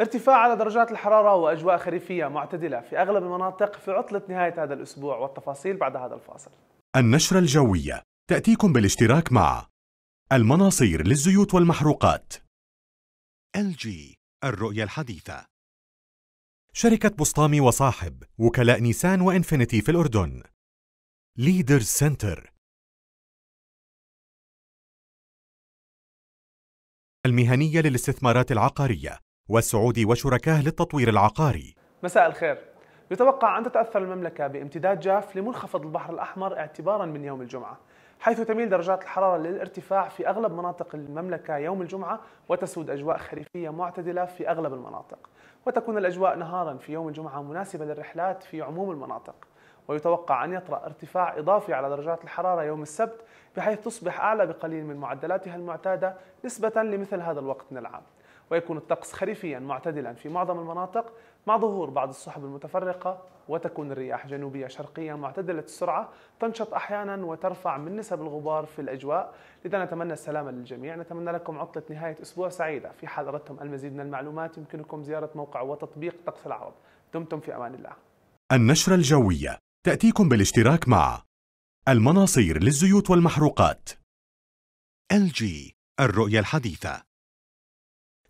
ارتفاع على درجات الحرارة وأجواء خريفية معتدلة في أغلب المناطق في عطلة نهاية هذا الأسبوع والتفاصيل بعد هذا الفاصل النشرة الجوية تأتيكم بالاشتراك مع المناصير للزيوت والمحروقات LG الرؤية الحديثة شركة بسطامي وصاحب وكلاء نيسان وإنفينيتي في الأردن ليدرز سنتر المهنية للاستثمارات العقارية والسعودي وشركاه للتطوير العقاري مساء الخير يتوقع أن تتأثر المملكة بامتداد جاف لمنخفض البحر الأحمر اعتبارا من يوم الجمعة حيث تميل درجات الحرارة للارتفاع في أغلب مناطق المملكة يوم الجمعة وتسود أجواء خريفية معتدلة في أغلب المناطق وتكون الأجواء نهارا في يوم الجمعة مناسبة للرحلات في عموم المناطق ويتوقع أن يطرأ ارتفاع إضافي على درجات الحرارة يوم السبت بحيث تصبح أعلى بقليل من معدلاتها المعتادة نسبة لمثل هذا الوقت من العام ويكون الطقس خريفيا معتدلا في معظم المناطق مع ظهور بعض السحب المتفرقة وتكون الرياح جنوبية شرقية معتدلة السرعة تنشط أحيانا وترفع من نسب الغبار في الأجواء لذا نتمنى السلامة للجميع نتمنى لكم عطلة نهاية أسبوع سعيدة في حال أردتم المزيد من المعلومات يمكنكم زيارة موقع وتطبيق طقس العرب دمتم في أمان الله النشرة الجوية تأتيكم بالاشتراك مع المناصير للزيوت والمحروقات LG الرؤية الحديثة